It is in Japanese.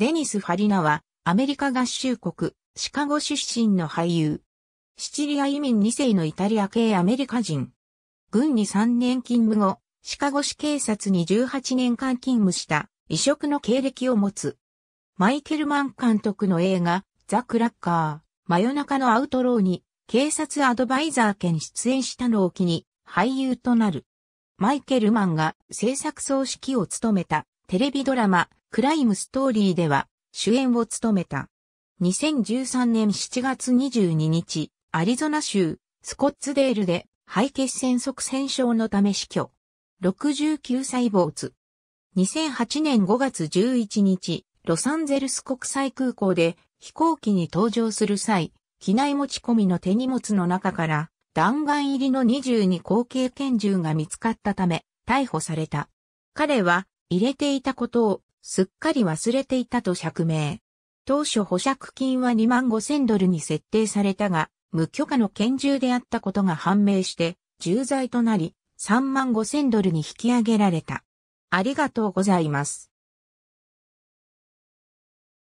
デニス・ファリナは、アメリカ合衆国、シカゴ出身の俳優。シチリア移民2世のイタリア系アメリカ人。軍に3年勤務後、シカゴ市警察に18年間勤務した異色の経歴を持つ。マイケル・マン監督の映画、ザ・クラッカー、真夜中のアウトローに、警察アドバイザー兼出演したのを機に、俳優となる。マイケル・マンが制作総指揮を務めたテレビドラマ、クライムストーリーでは主演を務めた。2013年7月22日、アリゾナ州、スコッツデールで肺血栓塞栓症のため死去。69歳没。2008年5月11日、ロサンゼルス国際空港で飛行機に搭乗する際、機内持ち込みの手荷物の中から弾丸入りの22口径拳銃が見つかったため逮捕された。彼は入れていたことをすっかり忘れていたと釈明。当初保釈金は2万5千ドルに設定されたが、無許可の拳銃であったことが判明して、重罪となり、3万5千ドルに引き上げられた。ありがとうございます。